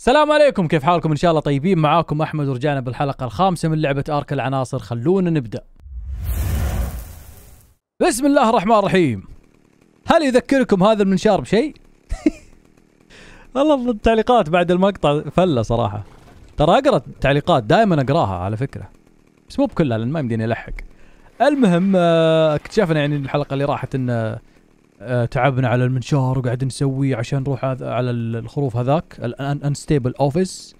السلام عليكم كيف حالكم ان شاء الله طيبين معاكم احمد ورجعنا بالحلقه الخامسه من لعبه ارك العناصر خلونا نبدا بسم الله الرحمن الرحيم هل يذكركم هذا المنشار بشيء والله التعليقات بعد المقطع فله صراحه ترى اقرا التعليقات دائما اقراها على فكره بس مو بكلها لان ما يمديني الحق المهم آه، اكتشفنا يعني الحلقه اللي راحت انه آه، آه، تعبنا على المنشار وقاعد نسويه عشان نروح هذا على الخروف هذاك الانستيبل انستيبل اوفيس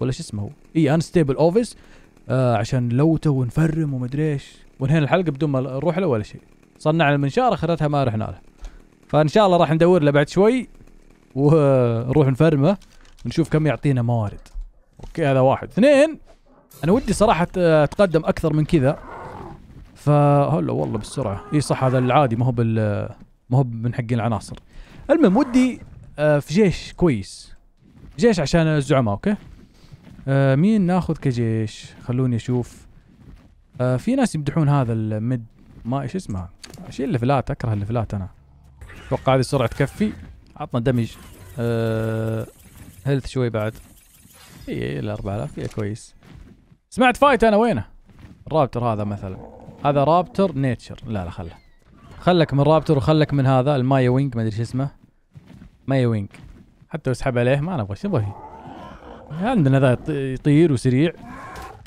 ولا شو اسمه هو؟ اي انستيبل اوفيس عشان لوته ونفرم ومدري ايش وانهينا الحلقه بدون ما نروح له ولا شيء صنعنا المنشار اخرتها ما رحنا له فان شاء الله راح ندور له بعد شوي ونروح نفرمه ونشوف كم يعطينا موارد اوكي هذا واحد اثنين انا ودي صراحه اتقدم آه، اكثر من كذا فهلا والله بالسرعه اي صح هذا العادي ما هو بال ما هو من حق العناصر المهم ودي آه في جيش كويس جيش عشان الزعماء اوكي آه مين ناخذ كجيش خلوني اشوف آه في ناس يمدحون هذا المد ما ايش اسمه شيل اللفلات اكره اللفلات انا اتوقع هذه السرعه تكفي عطنا دمج آه هيلث شوي بعد اي ال 4000 هي كويس سمعت فايت انا وينه الرابتر هذا مثلا هذا رابتر نيتشر لا لا خله خلك من رابتر وخلك من هذا المايا وينج ما ادري شو اسمه مايا وينج حتى اسحب عليه ما نبغى شو نبغى عندنا ذا يطير وسريع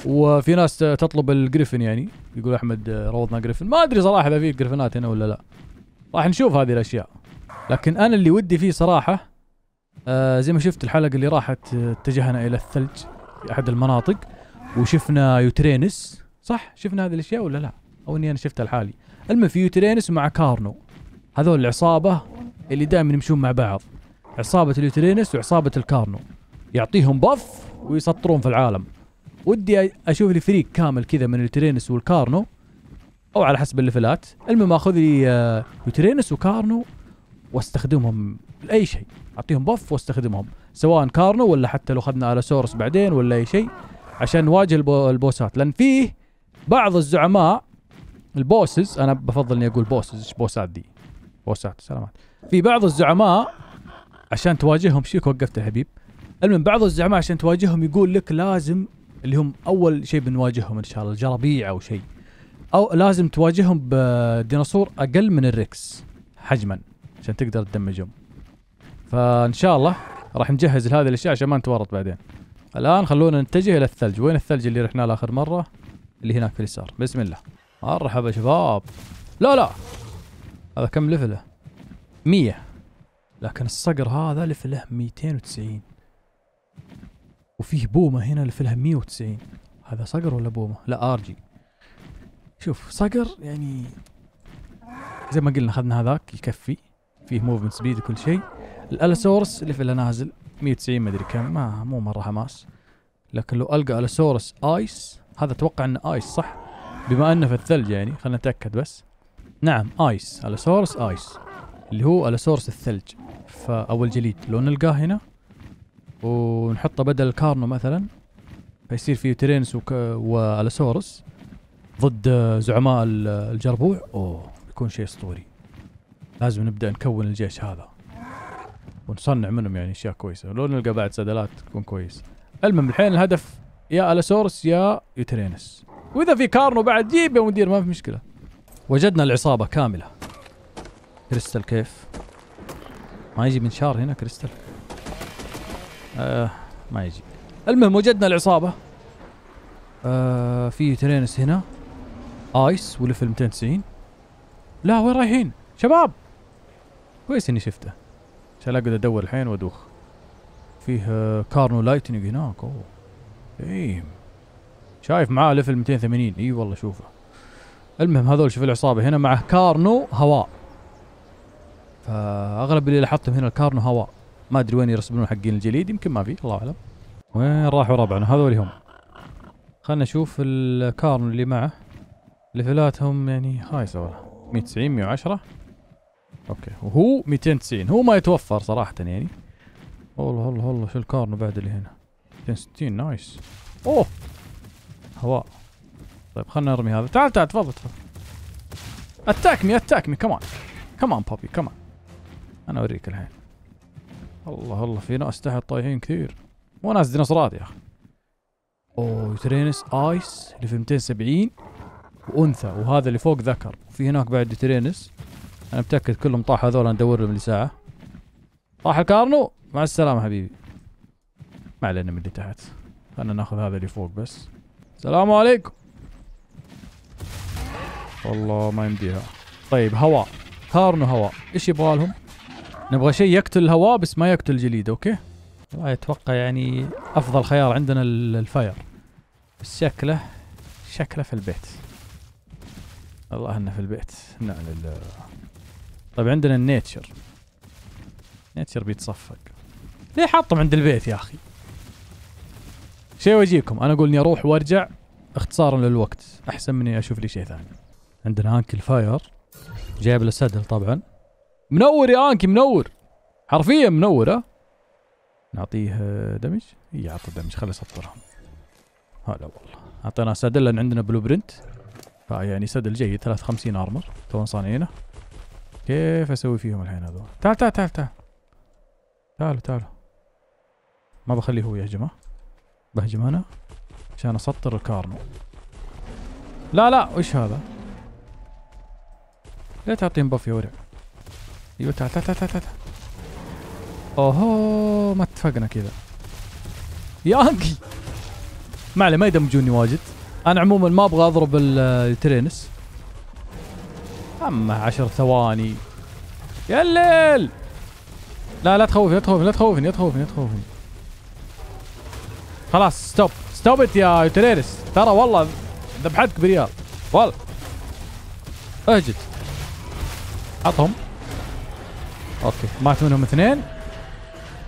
وفي ناس تطلب الجريفن يعني يقول احمد آه، روضنا جريفن ما ادري صراحه اذا في جريفنات هنا ولا لا راح نشوف هذه الاشياء لكن انا اللي ودي فيه صراحه آه زي ما شفت الحلقه اللي راحت آه، اتجهنا الى الثلج في احد المناطق وشفنا يوترينس صح شفنا هذه الاشياء ولا لا او اني انا شفتها لحالي المهم في يوترينس مع كارنو هذول العصابه اللي دائما يمشون مع بعض عصابه اليوترينس وعصابه الكارنو يعطيهم بف ويسطرون في العالم ودي اشوف لي فريق كامل كذا من اليوترينس والكارنو او على حسب الليفلات المهم اخذ لي آه، يوترينس وكارنو واستخدمهم لاي شيء اعطيهم بف واستخدمهم سواء كارنو ولا حتى لو اخذنا الاسورس بعدين ولا اي شيء عشان نواجه البوسات لان فيه بعض الزعماء البوسز انا بفضل اني اقول بوسز بوسات دي بوسات سلامات في بعض الزعماء عشان تواجههم شيك وقفت يا حبيب المهم بعض الزعماء عشان تواجههم يقول لك لازم اللي هم اول شيء بنواجههم ان شاء الله الجرابيع او شيء او لازم تواجههم بديناصور اقل من الريكس حجما عشان تقدر تدمجهم فان شاء الله راح نجهز لهذه الاشياء عشان ما نتورط بعدين الان خلونا نتجه الى الثلج وين الثلج اللي رحنا له اخر مره اللي هناك في اليسار بسم الله مرحبا شباب لا لا هذا كم لفله 100 لكن الصقر هذا لفله 290 وفيه بومه هنا لفلها 190 هذا صقر ولا بومه لا ارجي شوف صقر يعني زي ما قلنا اخذنا هذاك يكفي فيه موفمنت سبيد وكل شيء الالاسورس لفله نازل 190 مدري كم ما مو مره حماس لكن لو القى الاسورس ايس هذا اتوقع انه ايس صح بما انه في الثلج يعني خلينا نتاكد بس نعم ايس الاسورس ايس اللي هو الاسورس الثلج او الجليد لو نلقاه هنا ونحطه بدل الكارنو مثلا فيصير في ترينس وك... والاسورس ضد آه، زعماء الجربوع اوه بيكون شيء اسطوري لازم نبدا نكون الجيش هذا ونصنع منهم يعني اشياء كويسه لو نلقى بعد سدلات تكون كويس المهم الحين الهدف يا الاسورس يا يوترينس واذا في كارنو بعد جيب يا مدير ما في مشكله وجدنا العصابه كامله كريستال كيف ما يجي منشار هنا كريستال آه ما يجي المهم وجدنا العصابه آه في ترينس هنا ايس ولفل 290 لا وين رايحين شباب كويس اني شفته عشان اقعد ادور الحين وادوخ فيه آه، كارنو لايتنج هناك اوه ايه شايف معاه ليفل 280 اي والله شوفه المهم هذول شوف العصابه هنا معه كارنو هواء فاغلب اللي لاحظتهم هنا الكارنو هواء ما ادري وين يرسمون حقين الجليد يمكن ما في الله اعلم وين راحوا ربعنا هذول هم خلنا نشوف الكارن اللي معه ليفلاتهم يعني هاي سوالها 190 110 اوكي وهو 290 هو ما يتوفر صراحة يعني والله والله والله شو الكارن بعد اللي هنا 260 نايس اوه هواء طيب خلنا نرمي هذا تعال تعال تفضل تفضل اتاك مي اتاك مي كمان كمان بابي كمان انا اوريك الحين الله الله في ناس تحت طايحين كثير مو ناس ديناصورات يا اخي اوه يوترينس ايس اللي في 270 وانثى وهذا اللي فوق ذكر وفي هناك بعد يوترينس انا متاكد كلهم طاح هذول ندور لهم لساعه طاح الكارنو مع السلامه حبيبي ما علينا من اللي تحت خلينا ناخذ هذا اللي فوق بس السلام عليكم والله ما يمديها طيب هواء كارن وهواء ايش يبغى لهم نبغى شيء يقتل الهواء بس ما يقتل الجليد اوكي والله اتوقع يعني افضل خيار عندنا الفاير بس شكله شكله في البيت الله انه في البيت نعم لله طيب عندنا النيتشر نيتشر بيتصفق ليه حاطهم عند البيت يا اخي شيء واجيكم انا اقول اني اروح وارجع اختصارا للوقت احسن مني اشوف لي شيء ثاني عندنا انكي الفاير جايب له سدل طبعا منور يا انكي منور حرفيا منور ها نعطيه دمج اي اعطى دمج خليه يسطرهم هلا والله اعطينا سدل لان عندنا بلو برنت فيعني سدل جيد 53 ارمر تو صانعينه كيف اسوي فيهم الحين هذول تعال تعال تعال تعال تعالوا تعالوا ما بخليه هو يهجمه بهجم انا عشان اسطر الكارنو لا لا وش هذا ليه تعطيني بوف يا ورع ايوه تعال تعال تعال تعال اوهو ما اتفقنا كذا يا انكي ما عليه ما يدمجوني واجد انا عموما ما ابغى اضرب الترينس اما عشر ثواني يا الليل لا لا تخوفني لا تخوفني لا تخوفني لا تخوفني لا تخوفني خلاص ستوب ستوب ات يا يوتيليرس ترى والله ذبحتك بريال والله اهجد عطهم اوكي مات منهم اثنين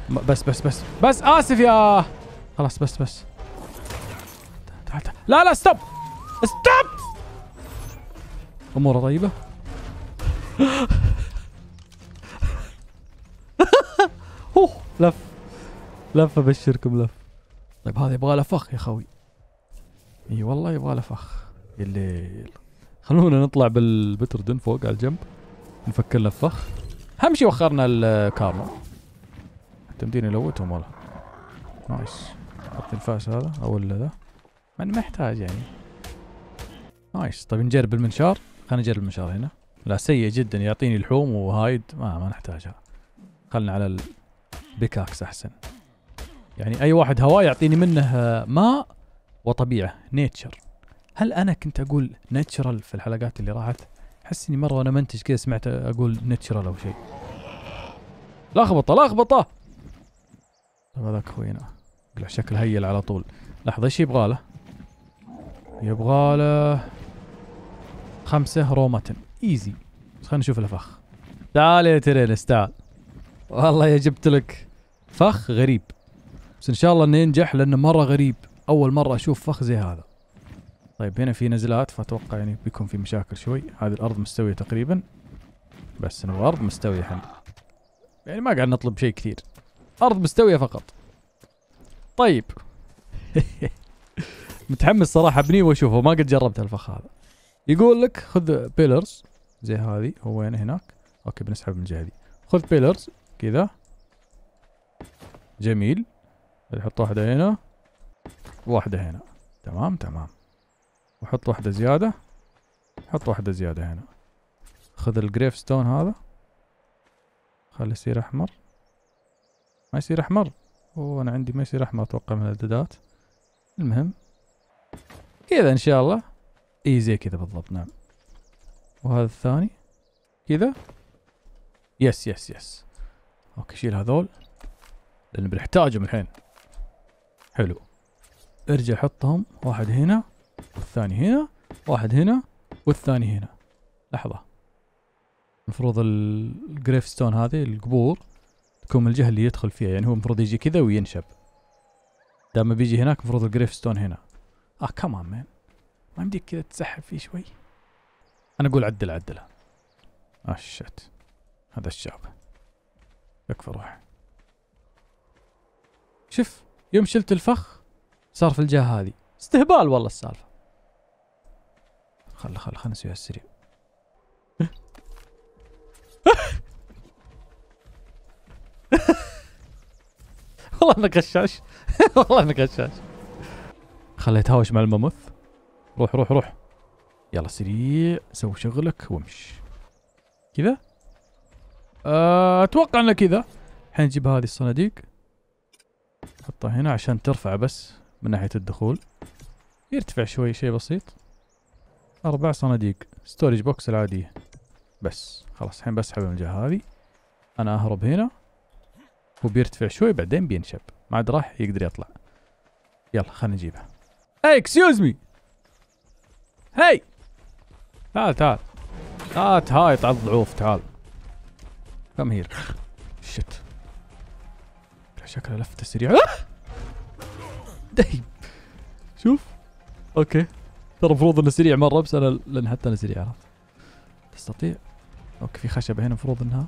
بس بس بس بس اسف يا خلاص بس بس تعال تعال لا لا ستوب ستوب اموره طيبه اوه لف لف ابشركم لف طيب هذا يبغى له فخ يا خوي اي والله يبغى له فخ يا الليل خلونا نطلع بالبتردن فوق على الجنب نفكر له فخ اهم شيء وخرنا الكارما تمديني لوتهم والله نايس حط الفاس هذا او ذا من محتاج يعني نايس طيب نجرب المنشار خلينا نجرب المنشار هنا لا سيء جدا يعطيني لحوم وهايد ما ما نحتاجها خلنا على البيكاكس احسن يعني اي واحد هواء يعطيني منه آه، ماء وطبيعه نيتشر هل انا كنت اقول ناتشرال في الحلقات اللي راحت احس اني مره وانا منتج كذا سمعت اقول ناتشرال او شيء لخبطه لخبطه طيب هذاك اخوينا له شكل هيل على طول لحظه ايش يبغى له يبغى له خمسه روماتن ايزي بس خلينا نشوف الفخ تعال يا ترينس تعال والله يا جبت لك فخ غريب بس ان شاء الله انه ينجح لانه مره غريب اول مره اشوف فخ زي هذا طيب هنا في نزلات فاتوقع يعني بيكون في مشاكل شوي هذه الارض مستويه تقريبا بس انه ارض مستويه حنا يعني ما قاعد نطلب شيء كثير ارض مستويه فقط طيب متحمس صراحه ابني واشوفه ما قد جربت الفخ هذا يقول لك خذ بيلرز زي هذه هو وين يعني هناك اوكي بنسحب من الجهه خذ بيلرز كذا جميل نحط واحدة هنا واحدة هنا تمام تمام وحط واحدة زيادة حط واحدة زيادة هنا خذ الجريف ستون هذا خلي يصير أحمر ما يصير أحمر اوه انا عندي ما يصير أحمر أتوقع من الإعدادات المهم كذا إن شاء الله إي زي كذا بالضبط نعم وهذا الثاني كذا يس يس يس أوكي شيل هذول لأن بنحتاجهم الحين حلو ارجع حطهم واحد هنا والثاني هنا واحد هنا والثاني هنا لحظة المفروض الجريف ستون هذه القبور تكون من الجهة اللي يدخل فيها يعني هو المفروض يجي كذا وينشب دام بيجي هناك المفروض الجريف ستون هنا اه كمان مان ما يمديك كذا تسحب فيه شوي انا اقول عدل عدلها اه شت هذا الشاب يكفى روح شوف يوم شلت الفخ صار في الجهه هذه استهبال والله السالفه خل خل خل نسويها السريع والله انك غشاش والله انك غشاش خليت هاوش مع الممث روح روح روح يلا سريع سوي شغلك وامش كذا آه، اتوقع انه كذا الحين نجيب هذه الصناديق نحطه هنا عشان ترفع بس من ناحية الدخول يرتفع شوي شيء بسيط أربع صناديق ستوريج بوكس العادية بس خلاص الحين بسحب من الجهة هذه أنا أهرب هنا وبيرتفع شوي بعدين بينشب ما عاد راح يقدر يطلع يلا خلينا نجيبه هاي اكسكيوز مي هاي تعال تعال لا تهايط على الضعوف تعال كم هير شت شكله لفته سريعه آه! دايب شوف اوكي ترى المفروض انه سريع مره بس انا لان حتى انا سريع عرفت تستطيع اوكي في خشبه هنا المفروض انها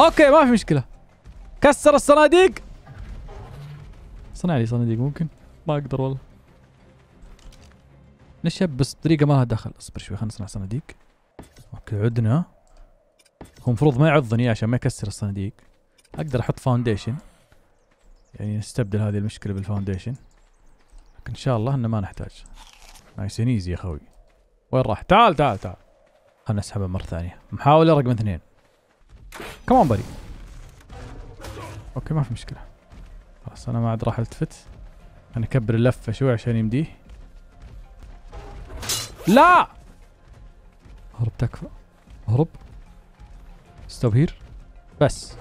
اوكي ما في مشكله كسر الصناديق صنع لي صناديق ممكن ما اقدر والله نشب بس طريقه ما لها دخل اصبر شوي خلينا نصنع صناديق اوكي عدنا هو المفروض ما يعضني عشان ما يكسر الصناديق اقدر احط فاونديشن يعني نستبدل هذه المشكلة بالفاونديشن لكن ان شاء الله انه ما نحتاج نايس ايزي يا خوي وين راح تعال تعال تعال خلنا نسحبه مرة ثانية محاولة رقم اثنين كمان بري اوكي ما في مشكلة خلاص انا ما عاد راح التفت انا اكبر اللفة شوي عشان يمديه لا هرب تكفى هرب ستوب هير بس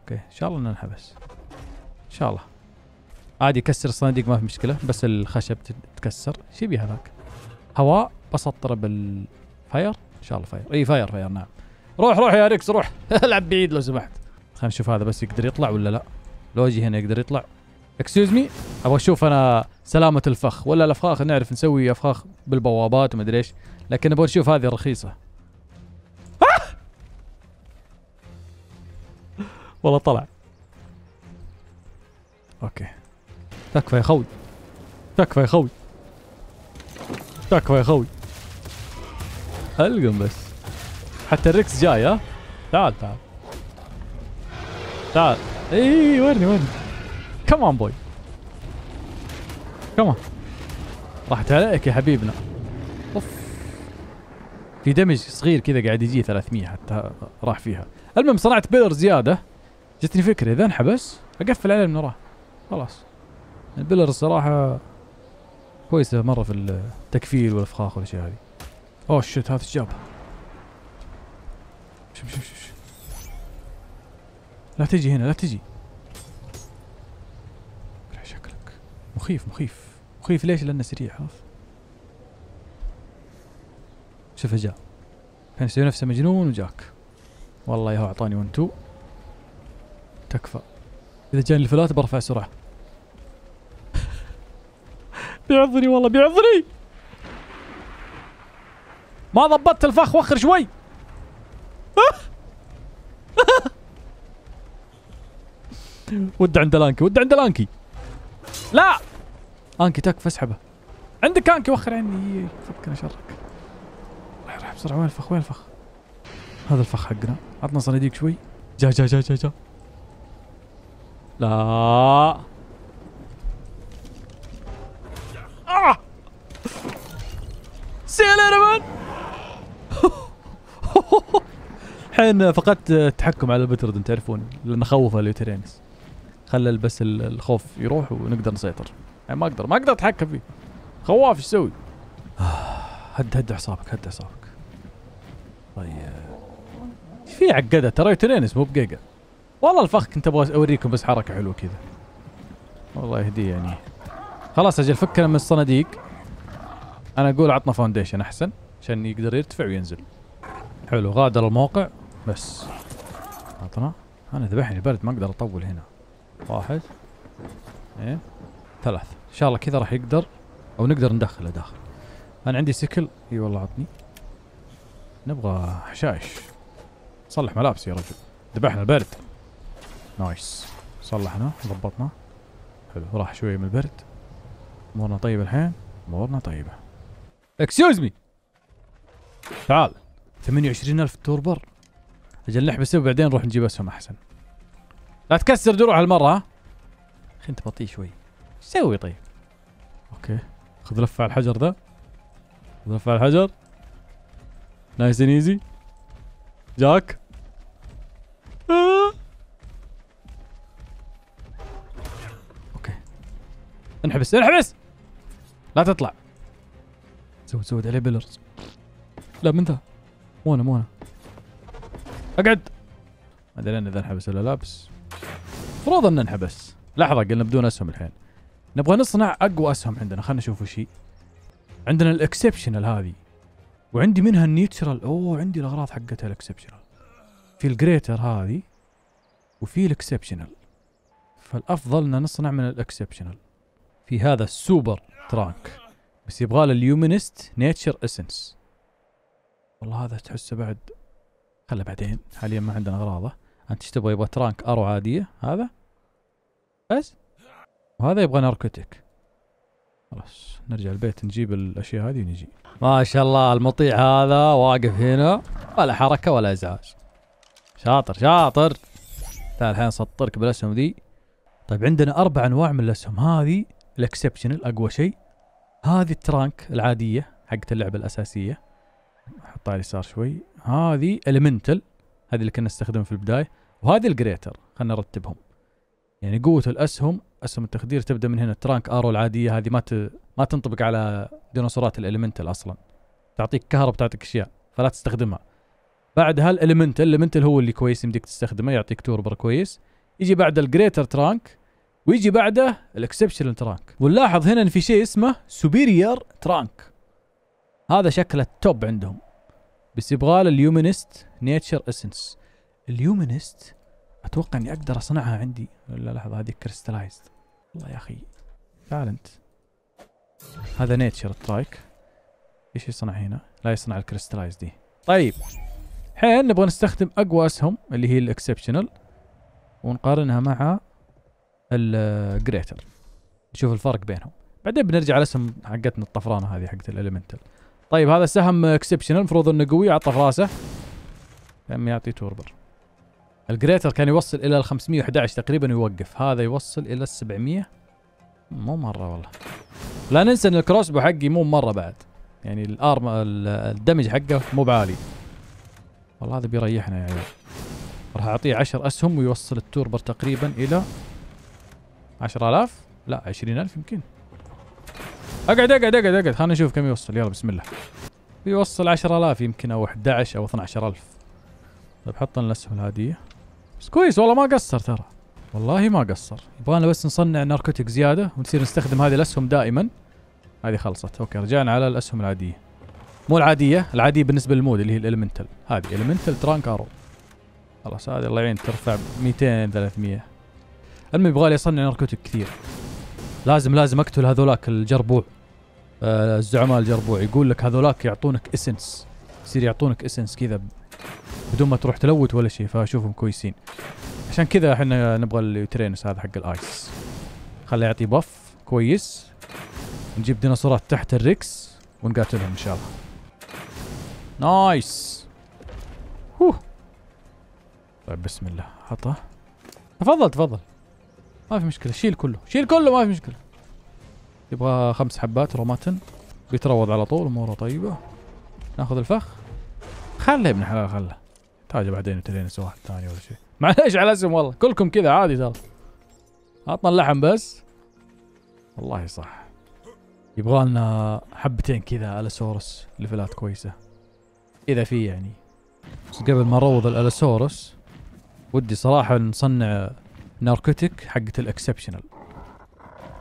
اوكي ان شاء الله ننحبس ان شاء الله عادي كسر الصناديق ما في مشكله بس الخشب تتكسر شي بيها هذاك هواء بسطره بالفاير ان شاء الله فاير اي فاير فاير نعم روح روح يا ريكس روح العب بعيد لو سمحت خلينا نشوف هذا بس يقدر يطلع ولا لا لوجي هنا يقدر يطلع اكسكيوز مي ابغى اشوف انا سلامه الفخ ولا الافخاخ نعرف نسوي افخاخ بالبوابات وما ادري ايش لكن ابغى اشوف هذه الرخيصه والله طلع اوكي تكفى يا خوي تكفى يا خوي تكفى يا خوي القم بس حتى الريكس جاي ها تعال تعال تعال اي ورني ورني كمان بوي كمان راحت عليك يا حبيبنا اوف في دمج صغير كذا قاعد يجي 300 حتى راح فيها المهم صنعت بيلر زياده جتني فكره اذا انحبس اقفل عليه من وراه خلاص البلر يعني الصراحه كويسه مره في التكفيل والافخاخ والاشياء هذه اوه شت هذا الشاب شوف شوف شوف لا تجي هنا لا تجي شكلك مخيف مخيف مخيف ليش لانه سريع عرفت شوفه جاء كان يسوي نفسه مجنون وجاك والله يا هو اعطاني 1 2 تكفى اذا جاني الفلات برفع سرعه بيعضني والله بيعضني ما ضبطت الفخ وخر شوي ود عند الانكي ود عند الانكي لا انكي تكفى اسحبه عندك انكي وخر عني إيه، فكنا شرك الله يرحم بسرعه وين الفخ وين الفخ هذا الفخ حقنا عطنا صناديق شوي جا جا جا جا جا لا See you الحين فقدت التحكم على البتردن تعرفون لان خوفه اليوترينس خلى بس الخوف يروح ونقدر نسيطر يعني ما اقدر ما اقدر اتحكم فيه خواف ايش يسوي؟ هد هد اعصابك هد اعصابك طيب ايش في عقده ترى يوترينس مو بجيجا والله الفخ كنت ابغى اوريكم بس حركه حلوه كذا والله يهديه يعني خلاص اجل فكنا من الصناديق انا اقول عطنا فاونديشن احسن عشان يقدر يرتفع وينزل حلو غادر الموقع بس عطنا انا ذبحني البرد ما اقدر اطول هنا واحد اثنين ثلاث ان شاء الله كذا راح يقدر او نقدر ندخله داخل انا عندي سكل اي والله عطني نبغى حشائش صلح ملابس يا رجل ذبحنا البرد نايس صلحنا ضبطنا حلو راح شويه من البرد امورنا طيب طيبه الحين امورنا طيبه اكسيوز مي تعال 28000 توربر اجل نحبسه وبعدين نروح نجيب اسهم احسن لا تكسر دروع هالمره ها انت بطيء شوي ايش تسوي طيب؟ اوكي خذ لفه على الحجر ذا خذ لفه على الحجر نايس اند ايزي جاك اوكي انحبس انحبس لا تطلع سود سود عليه بيلرز لا من ذا مونا مونا اقعد ما ادري اذا انحبس ولا لابس المفروض ان انحبس لحظه قلنا بدون اسهم الحين نبغى نصنع اقوى اسهم عندنا خلينا نشوف وش هي عندنا الاكسبشنال هذه وعندي منها النيوترال اوه عندي الاغراض حقتها الاكسبشنال في الجريتر هذه وفي الاكسبشنال فالافضل ان نصنع من الاكسبشنال في هذا السوبر ترانك بس يبغى له اليومنست نيتشر اسنس والله هذا تحسه بعد خله بعدين حاليا ما عندنا اغراضه انت ايش تبغى يبغى ترانك ارو عاديه هذا بس وهذا يبغى ناركوتيك خلاص نرجع البيت نجيب الاشياء هذه ونجي ما شاء الله المطيع هذا واقف هنا ولا حركه ولا ازعاج شاطر شاطر تعال الحين سطرك بالاسهم ذي طيب عندنا اربع انواع من الاسهم هذه الاكسبشنال اقوى شيء هذه الترانك العاديه حقت اللعبه الاساسيه احطها يسار شوي هذه المنتل هذه اللي كنا نستخدمها في البدايه وهذه الجريتر خلينا نرتبهم يعني قوه الاسهم اسهم التخدير تبدا من هنا الترانك ارو العاديه هذه ما ت... ما تنطبق على ديناصورات الالمنتال اصلا تعطيك كهرب تعطيك اشياء فلا تستخدمها بعدها الالمنتال الالمنتال هو اللي كويس يمديك تستخدمه يعطيك توربر كويس يجي بعد الجريتر ترانك ويجي بعده الاكسبشنال ترانك ونلاحظ هنا ان في شيء اسمه سوبيريور ترانك هذا شكله التوب عندهم بس يبغى له اليومنست نيتشر اسنس اليومنست اتوقع اني اقدر اصنعها عندي لا لحظه هذه كريستلايزد والله يا اخي تعال انت هذا نيتشر ترايك ايش يصنع هنا؟ لا يصنع الكريستلايز دي طيب الحين نبغى نستخدم اقوى اسهم اللي هي الاكسبشنال ونقارنها مع الجريتر نشوف الفرق بينهم بعدين بنرجع على اسم حقتنا الطفرانه هذه حقت الاليمنتال طيب هذا السهم اكسبشنال المفروض انه قوي عطى في راسه كان يعطي توربر الجريتر كان يوصل الى ال 511 تقريبا ويوقف هذا يوصل الى ال 700 مو مره والله لا ننسى ان الكروسبو حقي مو مره بعد يعني الارم الدمج حقه مو بعالي والله هذا بيريحنا يا عيال راح اعطيه 10 اسهم ويوصل التوربر تقريبا الى 10000 لا 20000 يمكن اقعد اقعد اقعد اقعد خلينا نشوف كم يوصل يلا بسم الله بيوصل 10000 يمكن او 11 او 12000 طيب حط لنا الاسهم الهاديه بس كويس والله ما قصر ترى والله ما قصر يبغانا بس نصنع ناركوتيك زياده ونصير نستخدم هذه الاسهم دائما هذه خلصت اوكي رجعنا على الاسهم العاديه مو العاديه العاديه بالنسبه للمود اللي هي الالمنتال هذه الالمنتال ترانك ارو خلاص هذه الله يعين ترفع 200 300 المهم يبغى لي يصنع ناركوتك كثير لازم لازم اقتل هذولاك الجربوع آه الزعماء الجربوع يقول لك هذولاك يعطونك اسنس يصير يعطونك اسنس كذا بدون ما تروح تلوت ولا شيء فاشوفهم كويسين عشان كذا احنا نبغى اليوترينس هذا حق الايس خليه يعطي بف كويس نجيب ديناصورات تحت الريكس ونقاتلهم ان شاء الله نايس هوه طيب بسم الله حطه تفضل تفضل ما في مشكله شيل كله شيل كله ما في مشكله يبغى خمس حبات روماتن بيتروض على طول اموره طيبه ناخذ الفخ خله ابن حلال خله تاج بعدين نسوي واحد ثاني ولا شيء معليش على اسم والله كلكم كذا عادي ترى عطنا اللحم بس والله صح يبغى لنا حبتين كذا الاسورس ليفلات كويسه اذا في يعني بس قبل ما نروض الالاسورس ودي صراحه نصنع ناركوتيك حقت الاكسبشنال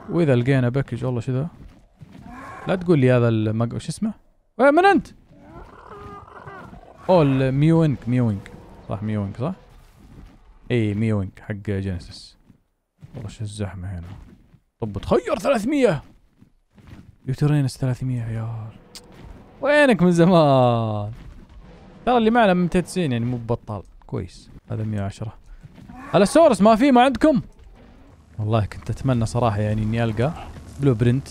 واذا لقينا باكج والله شو ذا لا تقول لي هذا المق شو اسمه ايه من انت اوه ميوينك ميوينك صح ميوينك صح اي ميوينك حق جينيسيس والله شو الزحمه هنا طب تخير 300 يوترينس 300 عيال وينك من زمان ترى اللي معنا من 290 يعني مو ببطال كويس هذا 110 هلا سورس ما في ما عندكم والله كنت اتمنى صراحه يعني اني القى بلو برنت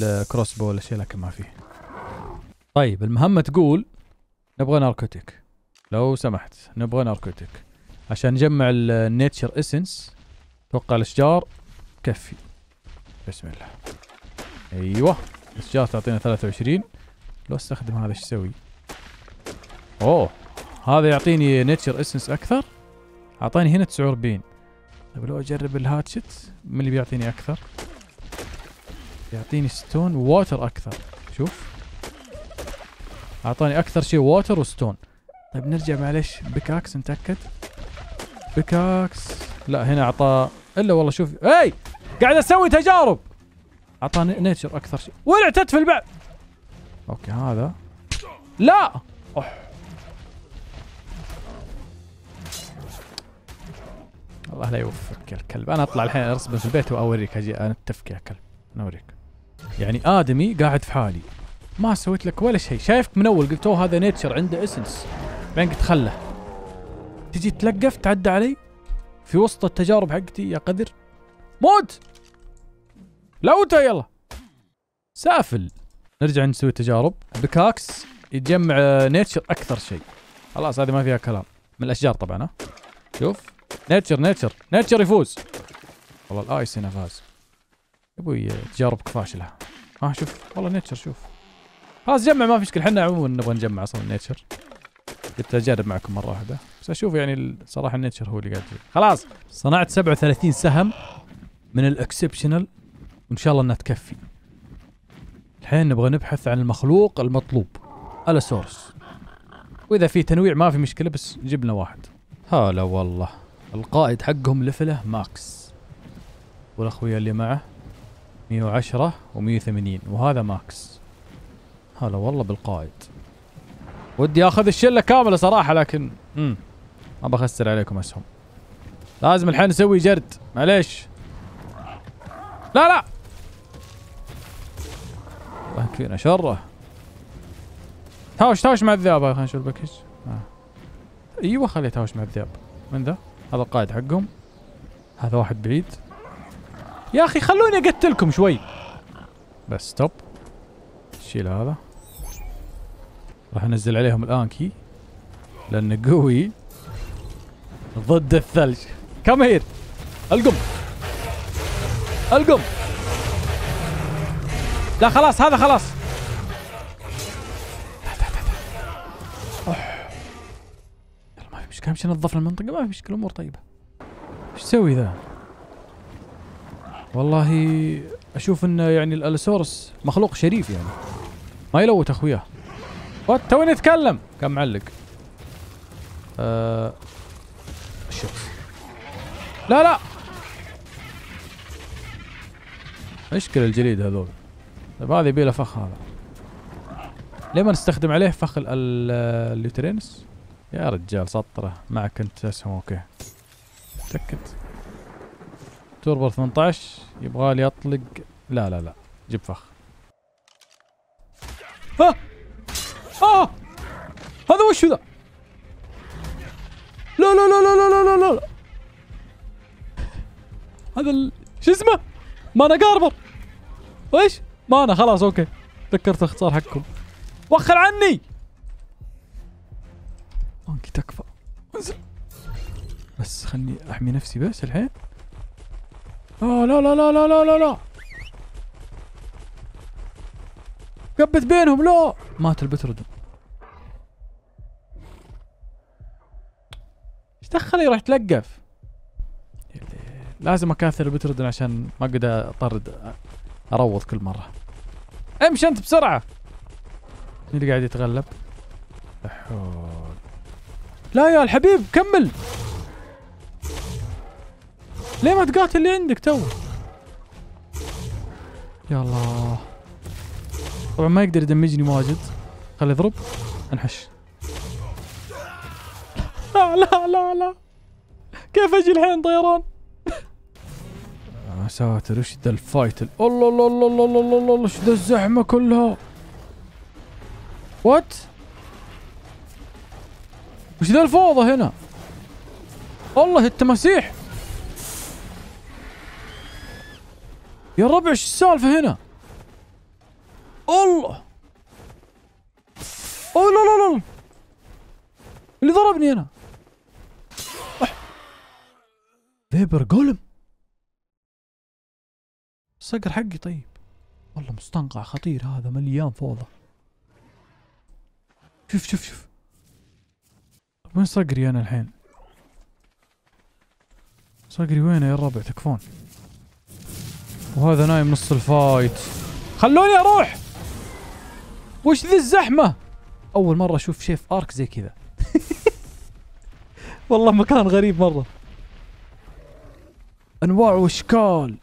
لكروس بو ولا شيء لكن ما فيه طيب المهمه تقول نبغى ناركوتيك لو سمحت نبغى ناركوتيك عشان نجمع النيتشر اسنس توقع الاشجار كفي بسم الله ايوه الاشجار تعطينا 23 لو استخدم هذا ايش اسوي؟ اوه هذا يعطيني نيتشر اسنس اكثر اعطاني هنا 49 طيب لو اجرب الهاتشت من اللي بيعطيني اكثر يعطيني ستون ووتر اكثر شوف اعطاني اكثر شيء ووتر وستون طيب نرجع معلش بكاكس نتاكد بكاكس لا هنا اعطى الا والله شوف اي قاعد اسوي تجارب اعطاني نيتشر اكثر شيء ولعتت في البعض اوكي هذا لا أوه. الله لا يوفقك يا الكلب انا اطلع الحين ارسم في البيت واوريك اجي انتفك يا كلب انا اوريك يعني ادمي قاعد في حالي ما سويت لك ولا شيء شايفك من اول قلت هذا نيتشر عنده اسنس بعدين قلت خله تجي تلقف تعدى علي في وسط التجارب حقتي يا قذر موت لوته يلا سافل نرجع نسوي تجارب بكاكس يتجمع نيتشر اكثر شيء خلاص هذه ما فيها كلام من الاشجار طبعا ها شوف نيتشر نيتشر نيتشر يفوز والله الايس هنا فاز يا ابوي تجاربك فاشله ها شوف والله نيتشر شوف خلاص جمع ما في مشكله احنا عموما نبغى نجمع اصلا نيتشر قلت اجرب معكم مره واحده بس اشوف يعني صراحه النيتشر هو اللي قاعد يجيب خلاص صنعت 37 سهم من الاكسبشنال وان شاء الله انها تكفي الحين نبغى نبحث عن المخلوق المطلوب الاسورس واذا في تنويع ما في مشكله بس جبنا واحد هلا والله القائد حقهم لفله ماكس والاخويا اللي معه 110 و180 وهذا ماكس هلا والله بالقائد ودي اخذ الشله كامله صراحه لكن امم ما بخسر عليكم اسهم لازم الحين نسوي جرد معليش لا لا الله يكفينا شره تاوش تاوش مع الذئاب خلينا نشوف الباكج آه. ايوه خليه تاوش مع الذئاب من ذا هذا القائد حقهم هذا واحد بعيد يا اخي خلوني اقتلكم شوي بس ستوب شيل هذا راح انزل عليهم الان كي لانه قوي ضد الثلج كم هير القم القم لا خلاص هذا خلاص اهم شيء نظفنا المنطقه ما في مشكله امور طيبه ايش تسوي ذا والله اشوف انه يعني الالسورس مخلوق شريف يعني ما يلوت اخوياه توني اتكلم كان معلق أه... شوف لا لا مشكلة الجليد هذول طيب هذا يبي له فخ هذا ليه ما نستخدم عليه فخ الليوترينس يا رجال سطره معك انت اسهم اوكي تأكد توربر 18 يبغى لي اطلق لا لا لا جيب فخ ها آه! هذا وش ذا لا لا لا لا لا لا لا لا هذا ال... شو اسمه مانا قاربر ايش مانا خلاص اوكي تذكرت اختصار حقكم وخر عني انكي تكفى انزل بس خلني احمي نفسي بس الحين اه لا لا لا لا لا لا لا قبت بينهم لا مات البتردن ايش دخل راح تلقف لازم اكاثر البتردن عشان ما اقدر اطرد اروض كل مره امشي انت بسرعه مين اللي قاعد يتغلب؟ حول لا يا الحبيب كمل ليه ما تقاتل اللي عندك تو يا الله طبعا ما يقدر يدمجني واجد خلي يضرب انحش لا لا لا لا كيف اجي الحين طيران يا ساتر ايش ذا الفايت الله الله الله الله الله الله الله ايش ذا الزحمه كلها وات وش ذا الفوضى هنا والله التماسيح يا ربع ايش السالفه هنا الله اوه لا لا لا اللي ضربني انا فيبر جولم الصقر حقي طيب والله مستنقع خطير هذا مليان فوضى شوف شوف شوف وين صقري انا الحين صقري وينه يا الربع تكفون وهذا نايم نص الفايت خلوني اروح وش ذي الزحمه اول مره اشوف شيف ارك زي كذا والله مكان غريب مره انواع واشكال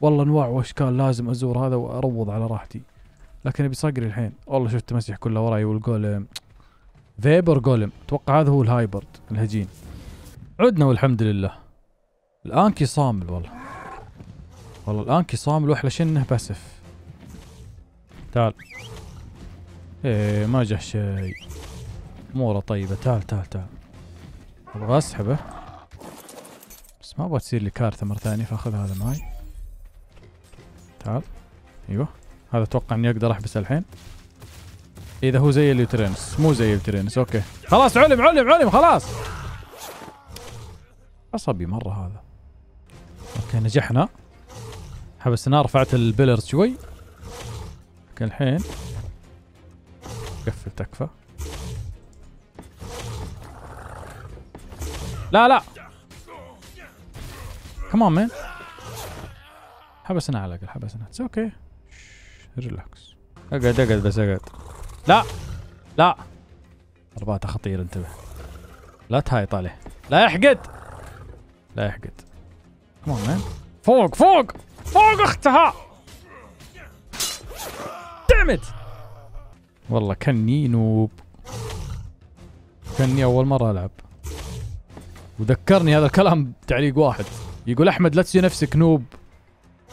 والله انواع واشكال لازم ازور هذا واروض على راحتي لكن ابي صقري الحين والله شفت مسيح كله وراي والجولم فيبر جولم اتوقع هذا هو الهايبرد الهجين عدنا والحمد لله الانكي صامل والله والله الانكي صامل واحلى شيء انه باسف تعال ايه ما جه شيء اموره طيبه تعال تعال تعال ابغى اسحبه بس ما ابغى تصير لي كارثه مره ثانيه فاخذ هذا معي تعال ايوه هذا اتوقع اني اقدر احبسه الحين اذا هو زي اليوترينس مو زي اليوترينس اوكي خلاص علم علم علم خلاص عصبي مره هذا اوكي نجحنا حبسناه رفعت البيلرز شوي اوكي الحين قفل تكفى لا لا كمان مان حبسنا على الاقل حبسنا اتس اوكي ريلاكس اقعد اقعد بس اقعد لا لا ضرباته خطيرة انتبه لا تهايط عليه لا يحقد لا يحقد كمان فوق فوق فوق اختها دامت والله كني نوب كني اول مرة العب وذكرني هذا الكلام بتعليق واحد يقول احمد لا تسوي نفسك نوب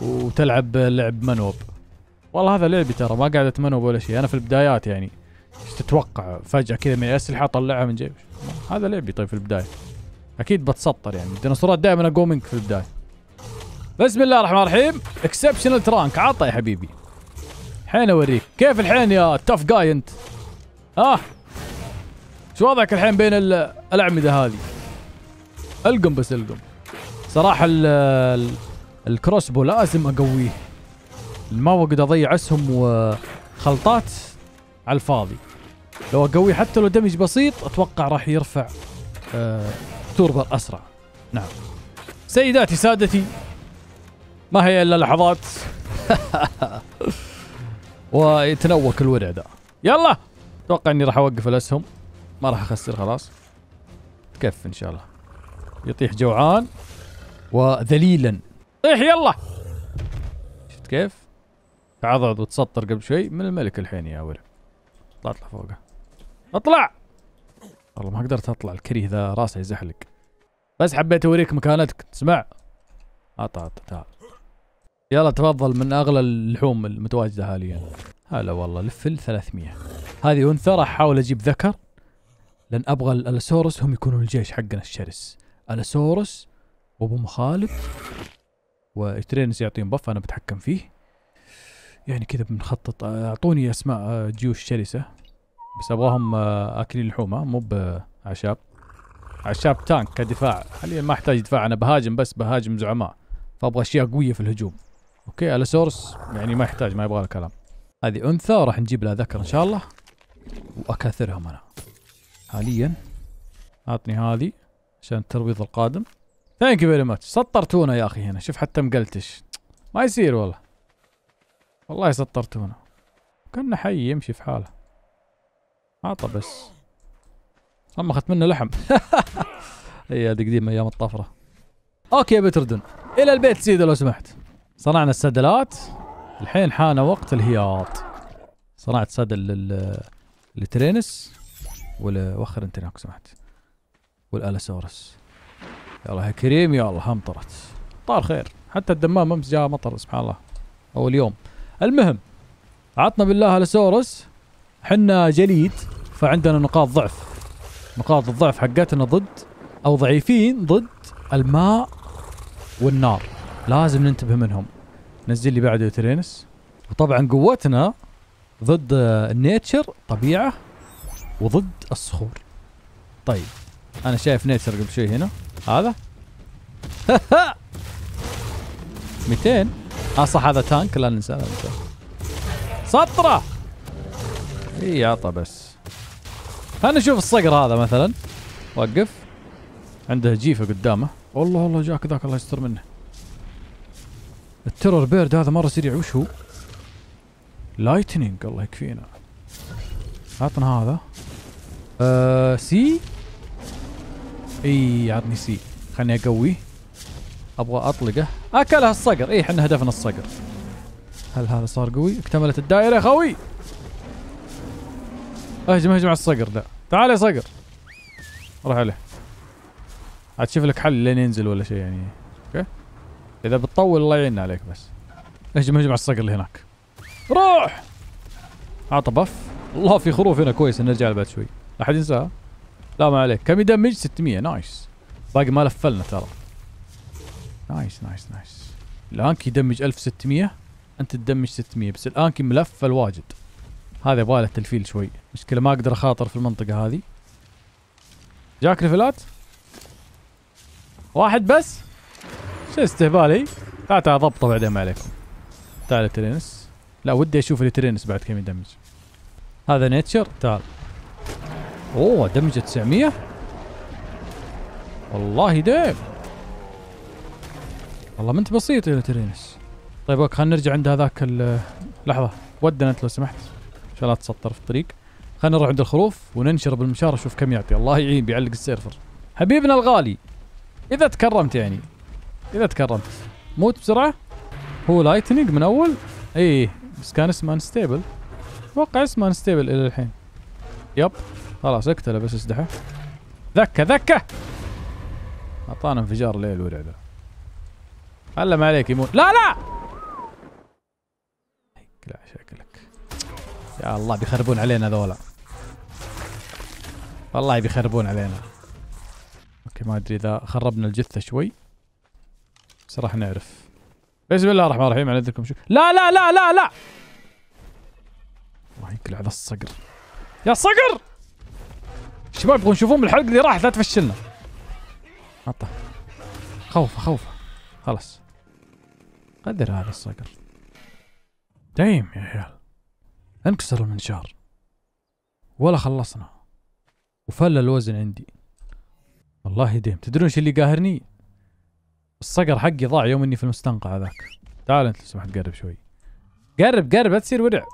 وتلعب لعب منوب والله هذا لعبي ترى ما قاعد اتمنى ولا شيء انا في البدايات يعني ايش تتوقع فجاه كذا من الاسلحه اطلعها من جيب هذا لعبي طيب في البدايه اكيد بتسطر يعني الديناصورات دائما اقوم منك في البدايه بسم الله الرحمن الرحيم اكسبشنال ترانك عطى يا حبيبي الحين اوريك كيف الحين يا تف جاي انت ها آه. شو وضعك الحين بين الاعمده هذه القم بس القم صراحه الكروس بو لازم اقويه ما وقت اضيع اسهم وخلطات على الفاضي لو اقوي حتى لو دمج بسيط اتوقع راح يرفع أه توربر اسرع نعم سيداتي سادتي ما هي الا لحظات ويتنوك الورع ده يلا اتوقع اني راح اوقف الاسهم ما راح اخسر خلاص تكفي ان شاء الله يطيح جوعان وذليلا طيح يلا شفت كيف تعضض وتسطر قبل شوي من الملك الحين يا ولد اطلع فوقه اطلع والله ما قدرت اطلع الكريه ذا راسه يزحلق بس حبيت اوريك مكانتك تسمع عطا عطا تعال يلا تفضل من اغلى اللحوم المتواجده حاليا هلا والله ال 300 هذه انثى راح احاول اجيب ذكر لان ابغى الالسورس هم يكونوا الجيش حقنا الشرس الاسورس وابو مخالب وترينس يعطيهم بف انا بتحكم فيه يعني كذا بنخطط آه، اعطوني اسماء آه، جيوش شرسه بس ابغاهم آه، اكلين لحومه مو باعشاب اعشاب تانك كدفاع حاليا ما احتاج دفاع انا بهاجم بس بهاجم زعماء فابغى اشياء قويه في الهجوم اوكي على سورس يعني ما يحتاج ما يبغى له كلام هذه انثى راح نجيب لها ذكر ان شاء الله واكاثرهم انا حاليا اعطني هذه عشان الترويض القادم ثانك يو فيري ماتش سطرتونا يا اخي هنا شوف حتى مقلتش ما يصير والله والله سطرتونا كنا حي يمشي في حاله عطى بس اما اخذت منه لحم هي إيه، هذه قديمه ايام الطفره اوكي يا بتردن الى البيت سيده لو سمحت صنعنا السدلات الحين حان وقت الهياط صنعت سدل لل لترينس ولا وخر انت هناك سمحت والالاسورس الله يا كريم يا الله همطرت طار خير حتى الدمام امس جاء مطر سبحان الله اول يوم المهم عطنا بالله على سورس حنا جليد فعندنا نقاط ضعف نقاط الضعف حقتنا ضد او ضعيفين ضد الماء والنار لازم ننتبه منهم نزل لي بعده ترينس وطبعا قوتنا ضد النيتشر طبيعه وضد الصخور طيب انا شايف نيتشر قبل شوي هنا هذا 200 اه صح هذا تانك لا ننسى سطره اي عطى بس خلينا نشوف الصقر هذا مثلا وقف عنده جيفه قدامه والله والله جاك ذاك الله يستر منه الترور بيرد هذا مره سريع وش هو؟ لايتنينج الله يكفينا عطنا هذا أه سي اي عطني سي خليني اقويه ابغى اطلقه اكلها الصقر اي احنا هدفنا الصقر هل هذا صار قوي اكتملت الدائره يا خوي اهجم اهجم على الصقر ذا تعال يا صقر روح عليه عاد شوف لك حل لين ينزل ولا شيء يعني اوكي اذا بتطول الله يعيننا عليك بس اهجم اهجم على الصقر اللي هناك روح اعطى بف الله في خروف هنا كويس نرجع بعد شوي لا احد ينساها لا ما عليك كم يدمج 600 نايس باقي ما لفلنا ترى نايس نايس نايس الانكي يدمج 1600 انت تدمج 600 بس الانكي كي ملف الواجد هذا يبغى له تلفيل شوي مشكله ما اقدر اخاطر في المنطقه هذه جاك ريفلات واحد بس شو استهبالي تعال تعال ضبطه بعدين ما عليكم تعال ترينس لا ودي اشوف الترينس بعد كم يدمج هذا نيتشر تعال اوه دمجه 900 والله ديب والله ما انت بسيط يا ترينس طيب اوكي خلينا نرجع عند هذاك لحظه ودنا انت لو سمحت ان شاء الله تسطر في الطريق خلينا نروح عند الخروف وننشر بالمشار نشوف كم يعطي الله يعين بيعلق السيرفر حبيبنا الغالي اذا تكرمت يعني اذا تكرمت موت بسرعه هو لايتنج من اول اي بس كان اسمه انستيبل اتوقع اسمه انستيبل الى الحين يب خلاص اقتله بس اسدحه ذكه ذكه اعطانا انفجار ليل ورعده هلا ما عليك يموت لا لا لا شكلك يا الله بيخربون علينا ذولا والله بيخربون علينا اوكي ما ادري اذا خربنا الجثه شوي بس راح نعرف بسم الله الرحمن الرحيم على اذنكم شو لا لا لا لا لا الله يقلع ذا الصقر يا صقر شباب يبغون يشوفون الحلقه اللي راحت لا تفشلنا عطه خوفه خوفه خلاص قدر هذا الصقر دايم يا عيال انكسر المنشار ولا خلصنا وفل الوزن عندي والله ديم تدرون شو اللي قاهرني الصقر حقي ضاع يوم اني في المستنقع هذاك تعال انت لو سمحت قرب شوي قرب قرب لا تصير ورع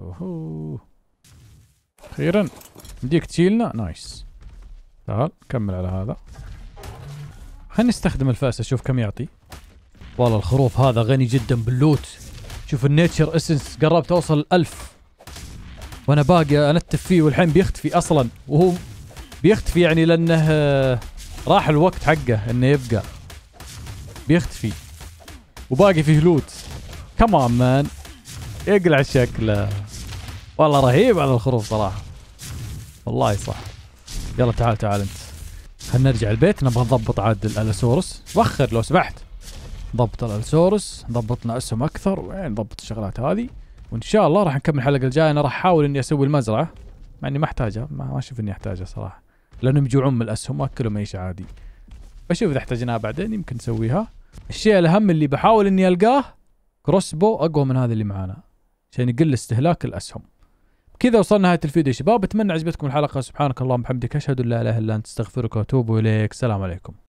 اوه اخيرا مديك تشيلنا نايس تعال كمل على هذا خلني استخدم الفاس اشوف كم يعطي والله الخروف هذا غني جدا باللوت شوف النيتشر اسنس قربت اوصل الألف وانا باقي انتف فيه والحين بيختفي اصلا وهو بيختفي يعني لانه راح الوقت حقه انه يبقى بيختفي وباقي فيه لوت كمان مان يقلع شكله والله رهيب على الخروف صراحه والله صح يلا تعال تعال انت خلينا نرجع البيت نبغى نضبط عاد الالاسورس وخر لو سمحت ضبط الالسورس ضبط لنا اسهم اكثر وين ضبط الشغلات هذه وان شاء الله راح نكمل الحلقه الجايه انا راح احاول اني اسوي المزرعه مع اني ما احتاجها ما اشوف اني احتاجها صراحه لانهم يجوعون من الاسهم واكلهم عيش عادي بشوف اذا احتاجناها بعدين يمكن نسويها الشيء الاهم اللي بحاول اني القاه كروس بو اقوى من هذا اللي معانا عشان يقل استهلاك الاسهم كذا وصلنا نهايه الفيديو يا شباب اتمنى عجبتكم الحلقه سبحانك اللهم وبحمدك اشهد ان لا اله الا انت استغفرك واتوب اليك السلام عليكم